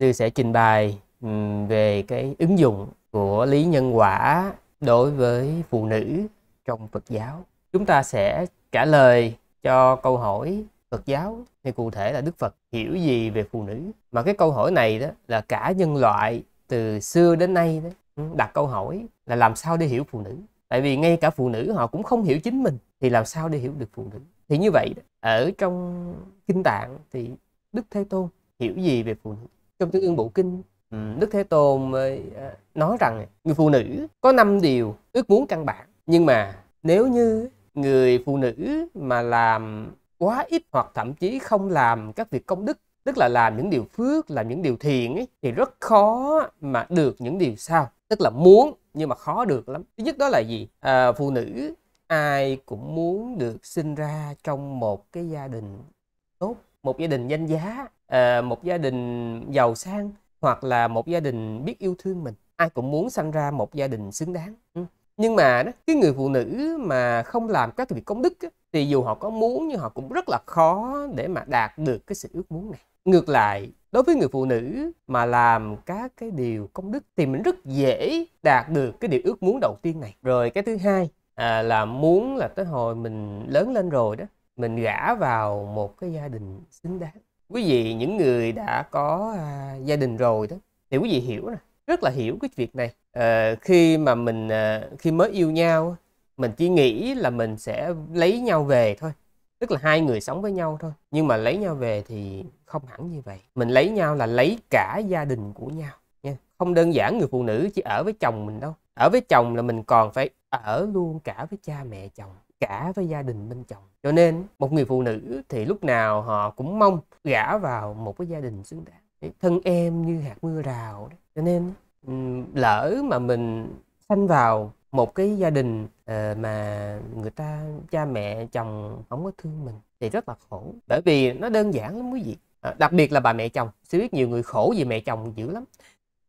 Tư sẽ trình bày về cái ứng dụng của lý nhân quả đối với phụ nữ trong Phật giáo. Chúng ta sẽ trả lời cho câu hỏi Phật giáo thì cụ thể là Đức Phật hiểu gì về phụ nữ. Mà cái câu hỏi này đó là cả nhân loại từ xưa đến nay đó đặt câu hỏi là làm sao để hiểu phụ nữ. Tại vì ngay cả phụ nữ họ cũng không hiểu chính mình thì làm sao để hiểu được phụ nữ. Thì như vậy đó, ở trong kinh tạng thì Đức Thế Tôn hiểu gì về phụ nữ? trong tiếng ương bộ kinh ừ, đức thế tôn ờ, nói rằng người phụ nữ có năm điều ước muốn căn bản nhưng mà nếu như người phụ nữ mà làm quá ít hoặc thậm chí không làm các việc công đức tức là làm những điều phước làm những điều thiện ấy, thì rất khó mà được những điều sao tức là muốn nhưng mà khó được lắm thứ nhất đó là gì à, phụ nữ ai cũng muốn được sinh ra trong một cái gia đình tốt một gia đình danh giá à, một gia đình giàu sang hoặc là một gia đình biết yêu thương mình ai cũng muốn sanh ra một gia đình xứng đáng ừ. nhưng mà đó, cái người phụ nữ mà không làm các việc công đức thì dù họ có muốn nhưng họ cũng rất là khó để mà đạt được cái sự ước muốn này ngược lại đối với người phụ nữ mà làm các cái điều công đức thì mình rất dễ đạt được cái điều ước muốn đầu tiên này rồi cái thứ hai à, là muốn là tới hồi mình lớn lên rồi đó mình gả vào một cái gia đình xứng đáng quý vị những người đã có à, gia đình rồi đó thì quý vị hiểu nè rất là hiểu cái việc này à, khi mà mình à, khi mới yêu nhau mình chỉ nghĩ là mình sẽ lấy nhau về thôi tức là hai người sống với nhau thôi nhưng mà lấy nhau về thì không hẳn như vậy mình lấy nhau là lấy cả gia đình của nhau nha không đơn giản người phụ nữ chỉ ở với chồng mình đâu ở với chồng là mình còn phải ở luôn cả với cha mẹ chồng cả với gia đình bên chồng cho nên một người phụ nữ thì lúc nào họ cũng mong gả vào một cái gia đình xứng đáng thân em như hạt mưa rào đó. cho nên ừ, lỡ mà mình sanh vào một cái gia đình ờ, mà người ta cha mẹ chồng không có thương mình thì rất là khổ bởi vì nó đơn giản lắm quý vị à, đặc biệt là bà mẹ chồng sẽ biết nhiều người khổ vì mẹ chồng dữ lắm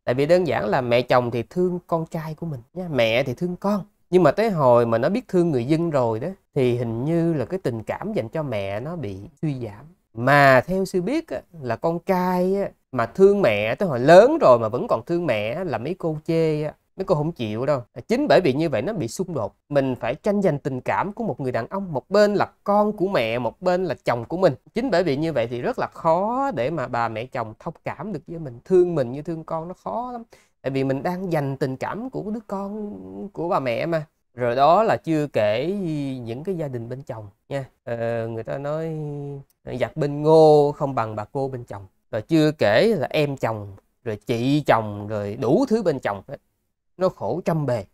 tại vì đơn giản là mẹ chồng thì thương con trai của mình nha mẹ thì thương con nhưng mà tới hồi mà nó biết thương người dân rồi đó thì hình như là cái tình cảm dành cho mẹ nó bị suy giảm mà theo sư biết á, là con trai á, mà thương mẹ tới hồi lớn rồi mà vẫn còn thương mẹ là mấy cô chê á, mấy cô không chịu đâu chính bởi vì như vậy nó bị xung đột mình phải tranh giành tình cảm của một người đàn ông một bên là con của mẹ một bên là chồng của mình chính bởi vì như vậy thì rất là khó để mà bà mẹ chồng thông cảm được với mình thương mình như thương con nó khó lắm tại vì mình đang dành tình cảm của đứa con của bà mẹ mà rồi đó là chưa kể những cái gia đình bên chồng nha ờ, người ta nói ờ, giặt bên ngô không bằng bà cô bên chồng rồi chưa kể là em chồng rồi chị chồng rồi đủ thứ bên chồng nó khổ trăm bề